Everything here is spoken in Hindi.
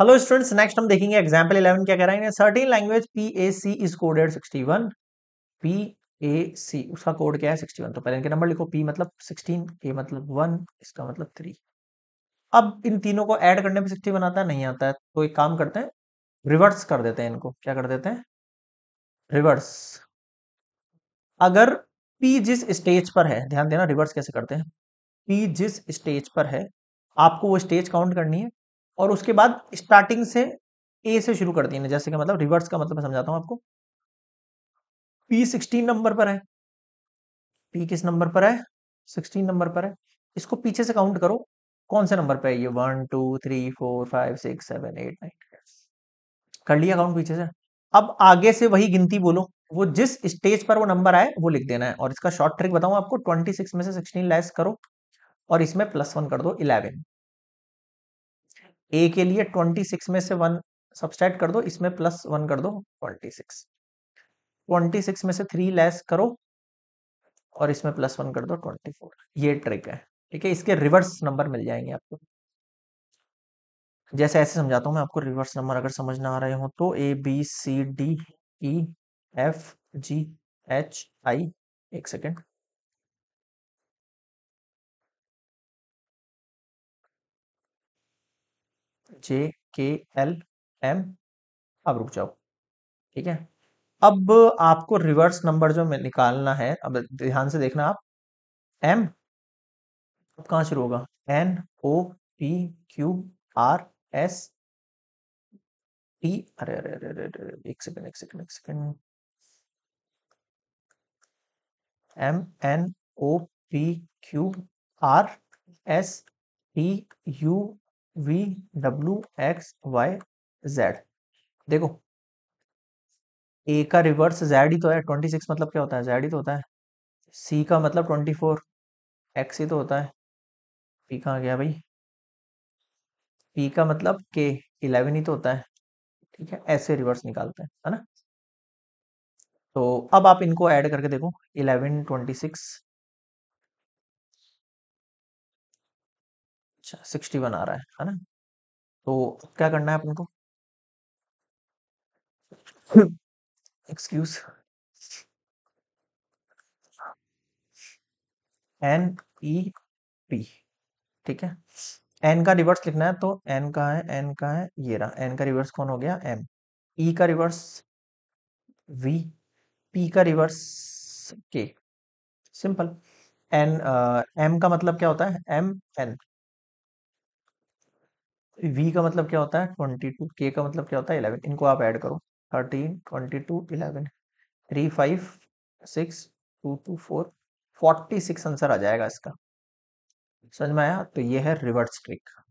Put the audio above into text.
हेलो स्टूडेंट्स नेक्स्ट हम देखेंगे एग्जाम्पल इलेवन क्या कह है certain language P A C is coded sixty one P A C उसका कोड क्या है सिक्सटी वन तो पहले इनके नंबर लिखो पी मतलब सिक्सटीन ए मतलब वन इसका मतलब थ्री अब इन तीनों को ऐड करने में सिक्सटी आता है नहीं आता है तो एक काम करते हैं रिवर्स कर देते हैं इनको क्या कर देते हैं रिवर्स अगर पी जिस स्टेज पर है ध्यान देना रिवर्स कैसे करते हैं पी जिस स्टेज पर है आपको वो स्टेज काउंट करनी है और उसके बाद स्टार्टिंग से ए से शुरू कर देना जैसे कि मतलब रिवर्स का मतलब मैं समझाता हूं आपको पी सिक्सटीन नंबर पर है पी किस नंबर पर है सिक्सटीन नंबर पर है इसको पीछे से काउंट करो कौन से नंबर पर है ये one two three four five six seven eight nine कर लिया काउंट पीछे से अब आगे से वही गिनती बोलो वो जिस स्टेज पर वो नंबर आए वो लिख देना है और इसका शॉर्ट ट्रिक बताऊं आपको 26 में से 16 लेस करो और इसमें प्लस वन कर दो ए के लिए ट्वेंटी सिक्स में से वन सब्सट्रैक्ट कर दो इसमें प्लस वन कर दो ट्वेंटी सिक्स ट्वेंटी सिक्स में से थ्री लेस करो और इसमें प्लस वन कर दो ट्वेंटी फोर ये ट्रिक है ठीक है इसके रिवर्स नंबर मिल जाएंगे आपको जैसे ऐसे समझाता हूँ मैं आपको रिवर्स नंबर अगर समझ ना आ रहे हो तो A B C D E F G H I एक सेकेंड जे के एल एम अब रुक जाओ ठीक है अब आपको रिवर्स नंबर जो निकालना है अब ध्यान से देखना आप एम अब कहाँ शुरू होगा N O P Q R S P अरे अरे अरे अरे अरे एक सेकंड एक सेकंड एक second M N O P Q R S T U V W X Y Z देखो A का रिवर्स Z ही तो है ट्वेंटी सिक्स मतलब क्या होता है Z ही तो होता है सी का मतलब ट्वेंटी फोर एक्स ही तो होता है पी कहाँ गया भाई पी का मतलब के इलेवन ही तो होता है ठीक है ऐसे रिवर्स निकालते हैं है ना तो अब आप इनको ऐड करके देखो इलेवन ट्वेंटी सिक्स अच्छा वन आ रहा है है ना तो क्या करना है अपन को एक्सक्यूज एन ई पी ठीक है एन का रिवर्स लिखना है तो एन का है एन का है ये रहा एन का रिवर्स कौन हो गया एम ई e का रिवर्स वी पी का रिवर्स के सिंपल एन एम का मतलब क्या होता है एम एन v का मतलब क्या होता है ट्वेंटी टू के का मतलब क्या होता है इलेवन इनको आप ऐड करो thirteen twenty two eleven three five six two two four forty six answer आ जाएगा इसका समझ में आया तो ये है रिवर्स ट्रिक